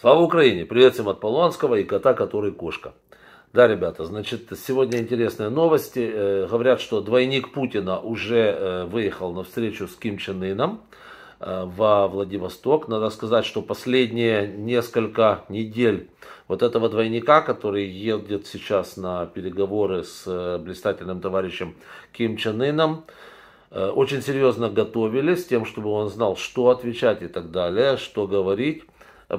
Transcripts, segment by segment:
Слава Украине! Привет всем от Полуанского и кота, который кошка. Да, ребята, значит, сегодня интересные новости. Э, говорят, что двойник Путина уже э, выехал на встречу с Ким Чен Ыном э, во Владивосток. Надо сказать, что последние несколько недель вот этого двойника, который едет сейчас на переговоры с э, блистательным товарищем Ким Чен Ыном, э, очень серьезно готовились, с тем, чтобы он знал, что отвечать и так далее, что говорить.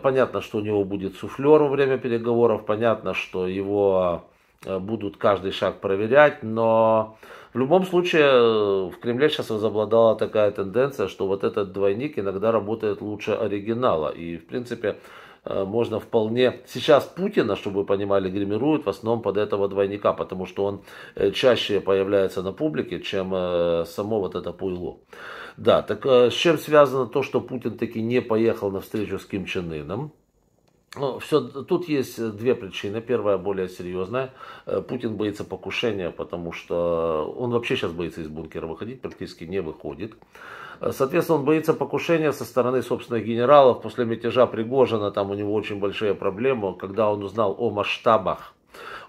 Понятно, что у него будет суфлер во время переговоров, понятно, что его э, будут каждый шаг проверять, но в любом случае э, в Кремле сейчас возобладала такая тенденция, что вот этот двойник иногда работает лучше оригинала. И в принципе Э, можно вполне... Сейчас Путина, чтобы вы понимали, гримируют в основном под этого двойника, потому что он э, чаще появляется на публике, чем э, само вот это пуйло. Да, так с чем связано то, что Путин таки не поехал на встречу с Ким Чен Ыном? Ну, все, тут есть э, две причины. Первая более серьезная. Э, Путин боится покушения, потому что он вообще сейчас боится из бункера выходить, практически не выходит. Э, соответственно, он боится покушения со стороны собственных генералов. После мятежа Пригожина там у него очень большие проблемы. Когда он узнал о масштабах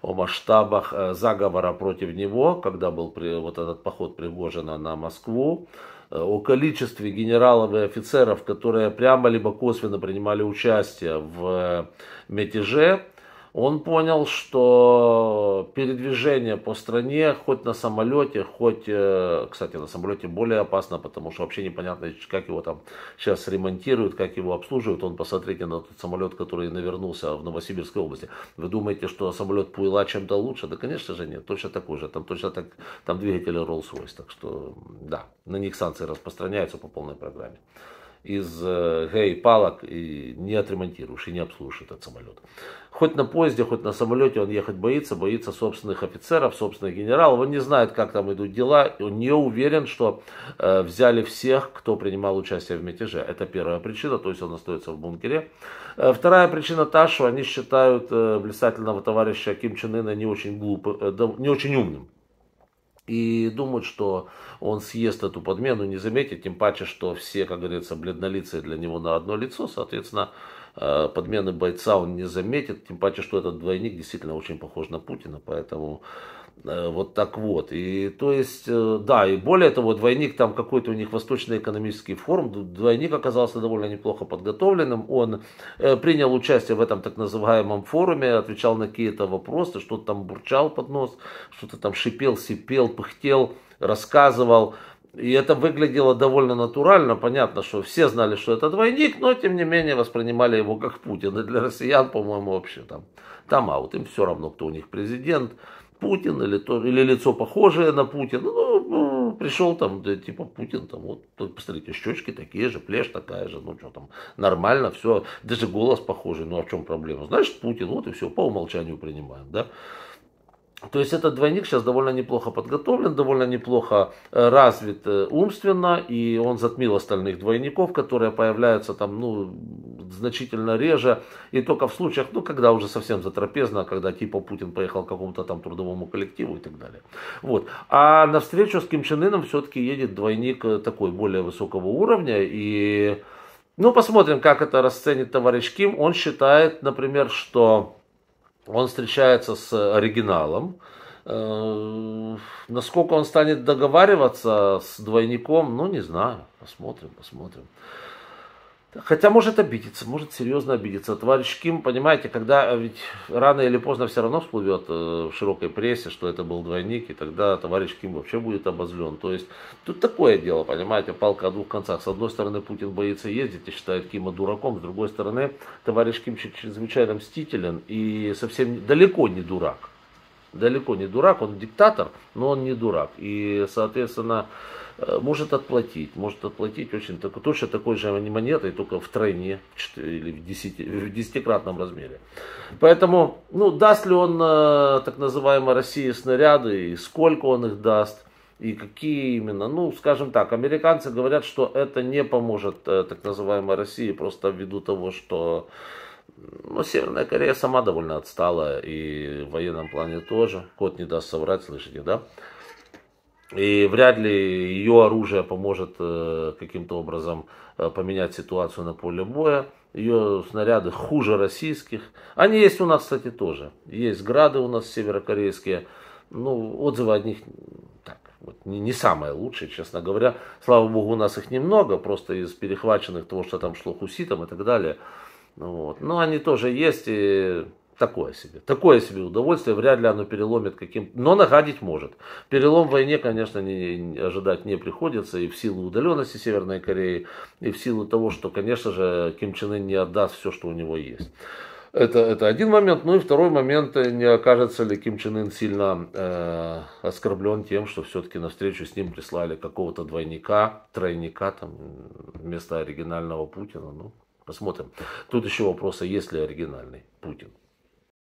о масштабах заговора против него, когда был вот этот поход Пригожина на Москву, Э, о количестве генералов и офицеров, которые прямо либо косвенно принимали участие в э, мятеже, он понял, что передвижение по стране, хоть на самолете, хоть, э, кстати, на самолете более опасно, потому что вообще непонятно, как его там сейчас ремонтируют, как его обслуживают. Он, посмотрите на тот самолет, который навернулся в Новосибирской области. Вы думаете, что самолет Пуэла чем-то лучше? Да, конечно же, нет, точно такой же. Там точно так, там двигатели Rolls-Royce, так что, да, на них санкции распространяются по полной программе из э, гей палок и не отремонтируешь, и не обслужишь этот самолет. Хоть на поезде, хоть на самолете он ехать боится, боится собственных офицеров, собственных генералов, он не знает, как там идут дела, он не уверен, что э, взяли всех, кто принимал участие в мятеже. Это первая причина, то есть он остается в бункере. Э, вторая причина та, что они считают э, блистательного товарища Ким Чен Ына не очень, глупым, э, не очень умным и думают, что он съест эту подмену, не заметит, тем паче, что все, как говорится, бледнолицые для него на одно лицо, соответственно, э, подмены бойца он не заметит, тем паче, что этот двойник действительно очень похож на Путина, поэтому Э, вот так вот. И то есть, э, да, и более того, двойник там какой-то у них восточно-экономический форум, двойник оказался довольно неплохо подготовленным, он э, принял участие в этом так называемом форуме, отвечал на какие-то вопросы, что-то там бурчал под нос, что-то там шипел, сипел, пыхтел, рассказывал, и это выглядело довольно натурально. Понятно, что все знали, что это двойник, но тем не менее воспринимали его как Путин. И для россиян, по-моему, вообще там, там аут. Им все равно, кто у них президент. Путин или, то, или лицо похожее на Путина. Ну, ну пришел там, да, типа Путин, там, вот, ну, посмотрите, щечки такие же, плешь такая же, ну что там, нормально, все, даже голос похожий, ну о а чем проблема? Значит, Путин, вот и все, по умолчанию принимаем, да. То есть этот двойник сейчас довольно неплохо подготовлен, довольно неплохо э, развит э, умственно, и он затмил остальных двойников, которые появляются там, ну, значительно реже, и только в случаях, ну, когда уже совсем затрапезно, когда типа Путин поехал к какому-то там трудовому коллективу и так далее. Вот. А навстречу с Ким Чен Ыном все-таки едет двойник э, такой, более высокого уровня, и, ну, посмотрим, как это расценит товарищ Ким. Он считает, например, что он встречается с оригиналом. Э, насколько он станет договариваться с двойником, ну не знаю. Посмотрим, посмотрим. Хотя может обидеться, может серьезно обидеться. Товарищ Ким, понимаете, когда э, ведь рано или поздно все равно всплывет э, в широкой прессе, что это был двойник, и тогда товарищ Ким вообще будет обозлен. То есть тут такое дело, понимаете, палка о двух концах. С одной стороны, Путин боится ездить и считает Кима дураком, с другой стороны, товарищ Ким чрезвычайно мстителен и совсем далеко не дурак далеко не дурак, он диктатор, но он не дурак. И, соответственно, э, может отплатить, может отплатить очень так, точно такой же монетой, только в тройне или в, десяти, в десятикратном размере. Поэтому, ну, даст ли он э, так называемой России снаряды, и сколько он их даст, и какие именно, ну, скажем так, американцы говорят, что это не поможет э, так называемой России, просто ввиду того, что но ну, Северная Корея сама довольно отстала, и в военном плане тоже. Кот не даст соврать, слышите, да? И вряд ли ее оружие поможет э, каким-то образом э, поменять ситуацию на поле боя. Ее снаряды хуже российских. Они есть у нас, кстати, тоже. Есть грады у нас северокорейские. Ну, отзывы о них так, вот, не, не самые лучшие, честно говоря. Слава богу, у нас их немного, просто из перехваченных того, что там шло хуситам и так далее. Ну вот. Но ну, они тоже есть, и такое себе. Такое себе удовольствие, вряд ли оно переломит каким... Но находить может. Перелом в войне, конечно, не, не, ожидать не приходится. И в силу удаленности Северной Кореи, и в силу того, что, конечно же, Ким Чен Ын не отдаст все, что у него есть. Это, это один момент. Ну и второй момент, не окажется ли Ким Чен Ын сильно э, оскорблен тем, что все-таки навстречу с ним прислали какого-то двойника, тройника там, вместо оригинального Путина. Ну, Посмотрим. Тут еще вопрос, а есть ли оригинальный Путин.